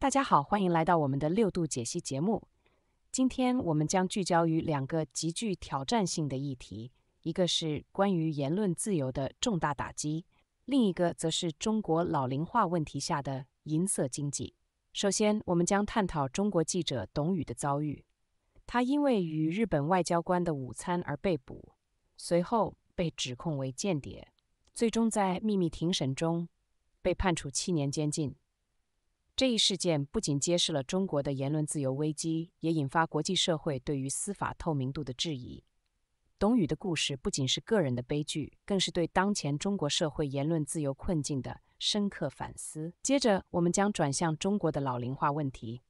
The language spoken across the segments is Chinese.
大家好，欢迎来到我们的六度解析节目。今天我们将聚焦于两个极具挑战性的议题，一个是关于言论自由的重大打击，另一个则是中国老龄化问题下的银色经济。首先，我们将探讨中国记者董宇的遭遇，他因为与日本外交官的午餐而被捕，随后被指控为间谍，最终在秘密庭审中被判处七年监禁。这一事件不仅揭示了中国的言论自由危机，也引发国际社会对于司法透明度的质疑。董宇的故事不仅是个人的悲剧，更是对当前中国社会言论自由困境的深刻反思。接着，我们将转向中国的老龄化问题。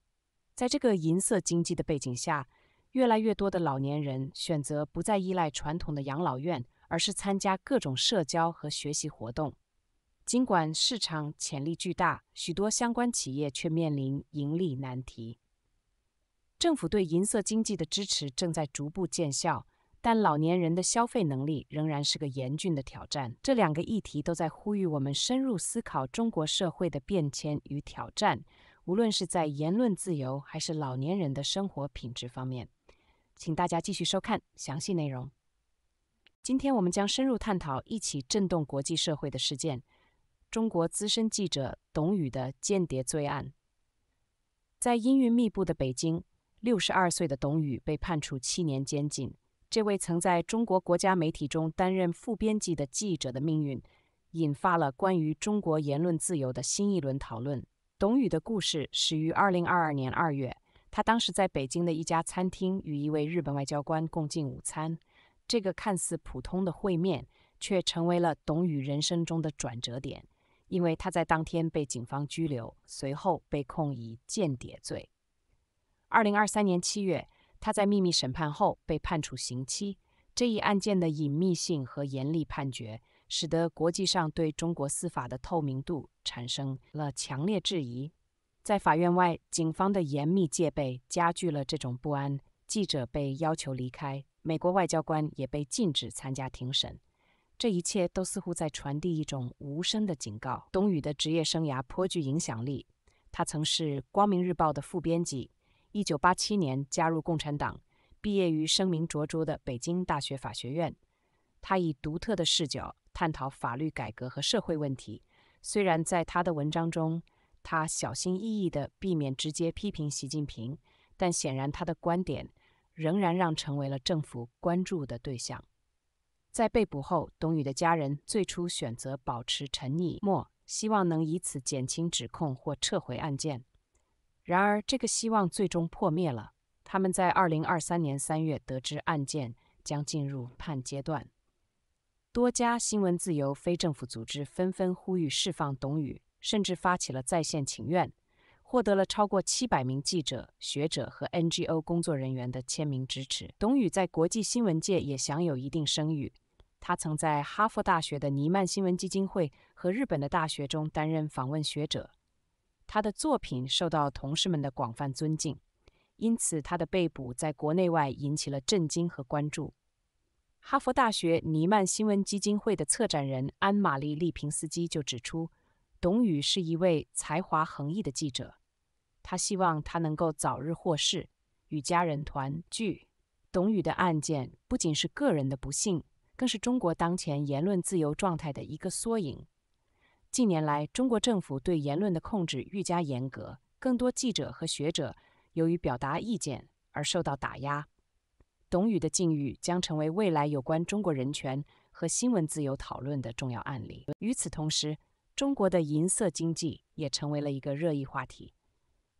在这个银色经济的背景下，越来越多的老年人选择不再依赖传统的养老院，而是参加各种社交和学习活动。尽管市场潜力巨大，许多相关企业却面临盈利难题。政府对银色经济的支持正在逐步见效，但老年人的消费能力仍然是个严峻的挑战。这两个议题都在呼吁我们深入思考中国社会的变迁与挑战，无论是在言论自由还是老年人的生活品质方面。请大家继续收看详细内容。今天我们将深入探讨一起震动国际社会的事件。中国资深记者董宇的间谍罪案，在阴云密布的北京，六十二岁的董宇被判处七年监禁。这位曾在中国国家媒体中担任副编辑的记者的命运，引发了关于中国言论自由的新一轮讨论。董宇的故事始于二零二二年二月，他当时在北京的一家餐厅与一位日本外交官共进午餐。这个看似普通的会面，却成为了董宇人生中的转折点。因为他在当天被警方拘留，随后被控以间谍罪。二零二三年七月，他在秘密审判后被判处刑期。这一案件的隐秘性和严厉判决，使得国际上对中国司法的透明度产生了强烈质疑。在法院外，警方的严密戒备加剧了这种不安。记者被要求离开，美国外交官也被禁止参加庭审。这一切都似乎在传递一种无声的警告。冬雨的职业生涯颇具影响力，他曾是《光明日报》的副编辑，一九八七年加入共产党，毕业于声名卓著的北京大学法学院。他以独特的视角探讨法律改革和社会问题。虽然在他的文章中，他小心翼翼地避免直接批评习近平，但显然他的观点仍然让成为了政府关注的对象。在被捕后，董宇的家人最初选择保持沉溺默，希望能以此减轻指控或撤回案件。然而，这个希望最终破灭了。他们在2023年3月得知案件将进入判阶段，多家新闻自由非政府组织纷纷呼吁释放董宇，甚至发起了在线请愿。获得了超过七百名记者、学者和 NGO 工作人员的签名支持。董宇在国际新闻界也享有一定声誉，他曾在哈佛大学的尼曼新闻基金会和日本的大学中担任访问学者。他的作品受到同事们的广泛尊敬，因此他的被捕在国内外引起了震惊和关注。哈佛大学尼曼新闻基金会的策展人安玛丽利平斯基就指出，董宇是一位才华横溢的记者。他希望他能够早日获释，与家人团聚。董宇的案件不仅是个人的不幸，更是中国当前言论自由状态的一个缩影。近年来，中国政府对言论的控制愈加严格，更多记者和学者由于表达意见而受到打压。董宇的境遇将成为未来有关中国人权和新闻自由讨论的重要案例。与此同时，中国的“银色经济”也成为了一个热议话题。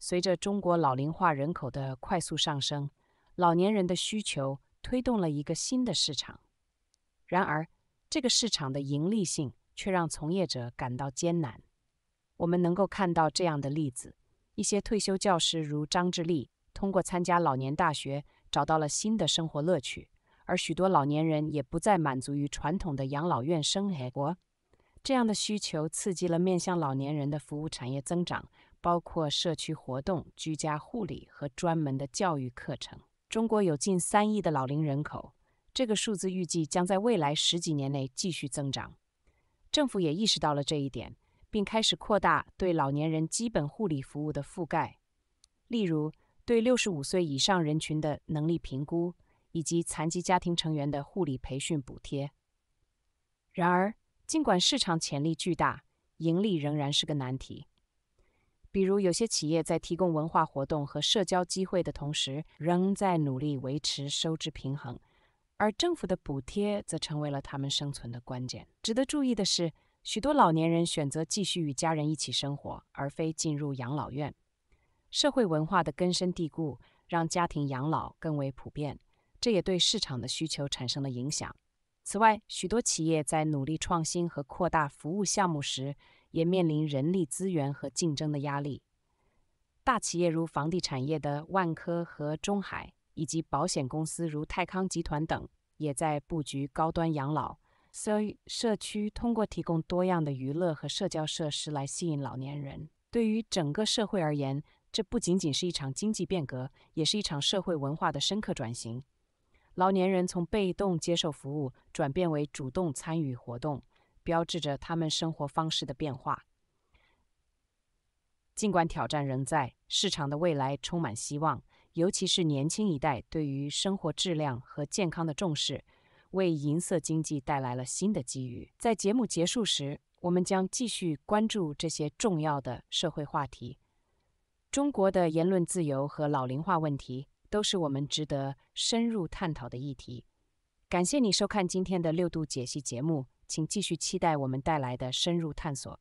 随着中国老龄化人口的快速上升，老年人的需求推动了一个新的市场。然而，这个市场的盈利性却让从业者感到艰难。我们能够看到这样的例子：一些退休教师如张志立，通过参加老年大学找到了新的生活乐趣；而许多老年人也不再满足于传统的养老院生活。这样的需求刺激了面向老年人的服务产业增长。包括社区活动、居家护理和专门的教育课程。中国有近三亿的老龄人口，这个数字预计将在未来十几年内继续增长。政府也意识到了这一点，并开始扩大对老年人基本护理服务的覆盖，例如对六十五岁以上人群的能力评估以及残疾家庭成员的护理培训补贴。然而，尽管市场潜力巨大，盈利仍然是个难题。比如，有些企业在提供文化活动和社交机会的同时，仍在努力维持收支平衡，而政府的补贴则成为了他们生存的关键。值得注意的是，许多老年人选择继续与家人一起生活，而非进入养老院。社会文化的根深蒂固，让家庭养老更为普遍，这也对市场的需求产生了影响。此外，许多企业在努力创新和扩大服务项目时，也面临人力资源和竞争的压力。大企业如房地产业的万科和中海，以及保险公司如泰康集团等，也在布局高端养老社社区，通过提供多样的娱乐和社交设施来吸引老年人。对于整个社会而言，这不仅仅是一场经济变革，也是一场社会文化的深刻转型。老年人从被动接受服务转变为主动参与活动。标志着他们生活方式的变化。尽管挑战仍在，市场的未来充满希望。尤其是年轻一代对于生活质量和健康的重视，为银色经济带来了新的机遇。在节目结束时，我们将继续关注这些重要的社会话题。中国的言论自由和老龄化问题都是我们值得深入探讨的议题。感谢你收看今天的六度解析节目。请继续期待我们带来的深入探索。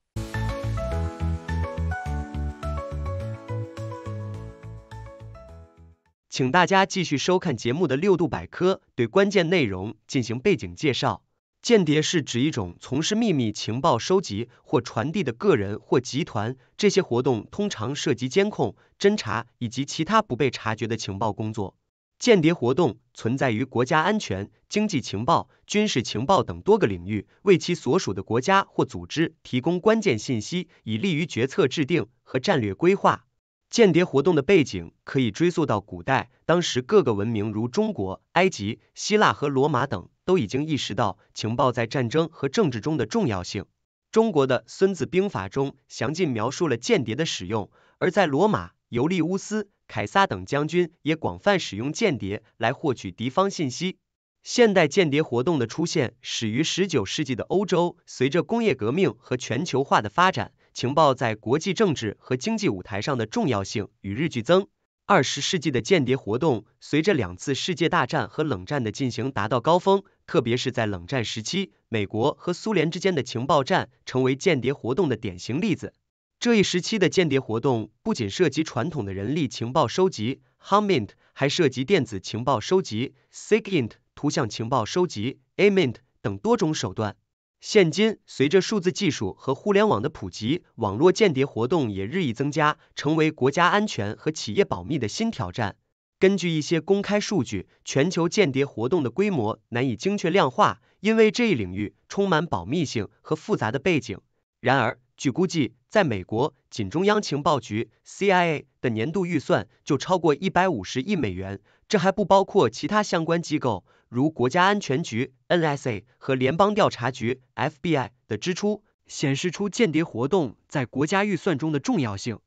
请大家继续收看节目的六度百科，对关键内容进行背景介绍。间谍是指一种从事秘密情报收集或传递的个人或集团，这些活动通常涉及监控、侦查以及其他不被察觉的情报工作。间谍活动存在于国家安全、经济情报、军事情报等多个领域，为其所属的国家或组织提供关键信息，以利于决策制定和战略规划。间谍活动的背景可以追溯到古代，当时各个文明如中国、埃及、希腊和罗马等都已经意识到情报在战争和政治中的重要性。中国的《孙子兵法》中详尽描述了间谍的使用，而在罗马。尤利乌斯、凯撒等将军也广泛使用间谍来获取敌方信息。现代间谍活动的出现始于19世纪的欧洲，随着工业革命和全球化的发展，情报在国际政治和经济舞台上的重要性与日俱增。20世纪的间谍活动随着两次世界大战和冷战的进行达到高峰，特别是在冷战时期，美国和苏联之间的情报战成为间谍活动的典型例子。这一时期的间谍活动不仅涉及传统的人力情报收集 （human i n t 还涉及电子情报收集 s e c i n t e 图像情报收集 a m i n t 等多种手段。现今，随着数字技术和互联网的普及，网络间谍活动也日益增加，成为国家安全和企业保密的新挑战。根据一些公开数据，全球间谍活动的规模难以精确量化，因为这一领域充满保密性和复杂的背景。然而，据估计，在美国，仅中央情报局 （CIA） 的年度预算就超过一百五十亿美元，这还不包括其他相关机构，如国家安全局 （NSA） 和联邦调查局 （FBI） 的支出，显示出间谍活动在国家预算中的重要性。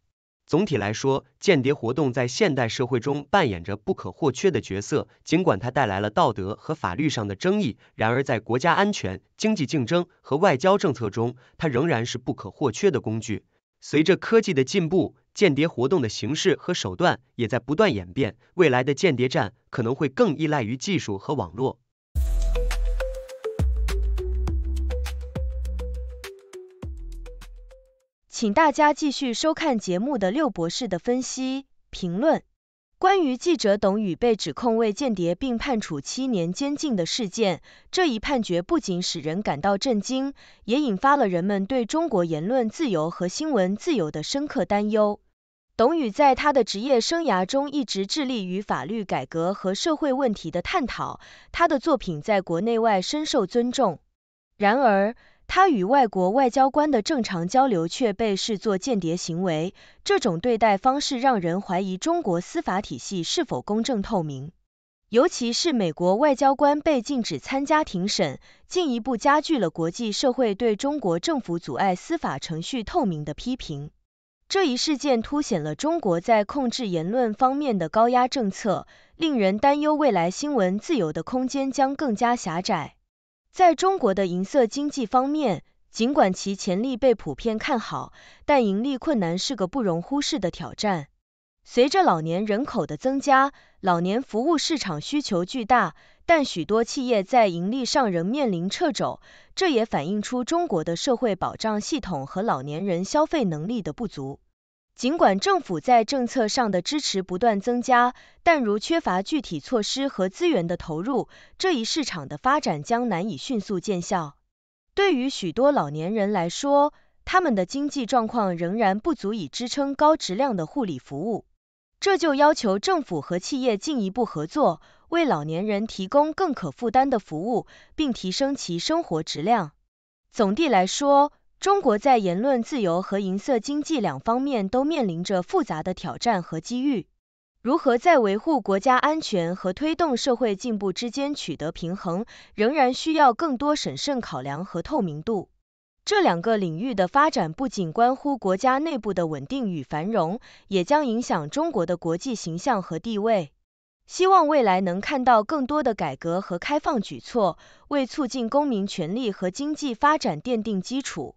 总体来说，间谍活动在现代社会中扮演着不可或缺的角色，尽管它带来了道德和法律上的争议。然而，在国家安全、经济竞争和外交政策中，它仍然是不可或缺的工具。随着科技的进步，间谍活动的形式和手段也在不断演变。未来的间谍战可能会更依赖于技术和网络。请大家继续收看节目的六博士的分析评论。关于记者董宇被指控为间谍并判处七年监禁的事件，这一判决不仅使人感到震惊，也引发了人们对中国言论自由和新闻自由的深刻担忧。董宇在他的职业生涯中一直致力于法律改革和社会问题的探讨，他的作品在国内外深受尊重。然而，他与外国外交官的正常交流却被视作间谍行为，这种对待方式让人怀疑中国司法体系是否公正透明。尤其是美国外交官被禁止参加庭审，进一步加剧了国际社会对中国政府阻碍司法程序透明的批评。这一事件凸显了中国在控制言论方面的高压政策，令人担忧未来新闻自由的空间将更加狭窄。在中国的银色经济方面，尽管其潜力被普遍看好，但盈利困难是个不容忽视的挑战。随着老年人口的增加，老年服务市场需求巨大，但许多企业在盈利上仍面临掣肘。这也反映出中国的社会保障系统和老年人消费能力的不足。尽管政府在政策上的支持不断增加，但如缺乏具体措施和资源的投入，这一市场的发展将难以迅速见效。对于许多老年人来说，他们的经济状况仍然不足以支撑高质量的护理服务，这就要求政府和企业进一步合作，为老年人提供更可负担的服务，并提升其生活质量。总的来说，中国在言论自由和银色经济两方面都面临着复杂的挑战和机遇。如何在维护国家安全和推动社会进步之间取得平衡，仍然需要更多审慎考量和透明度。这两个领域的发展不仅关乎国家内部的稳定与繁荣，也将影响中国的国际形象和地位。希望未来能看到更多的改革和开放举措，为促进公民权利和经济发展奠定基础。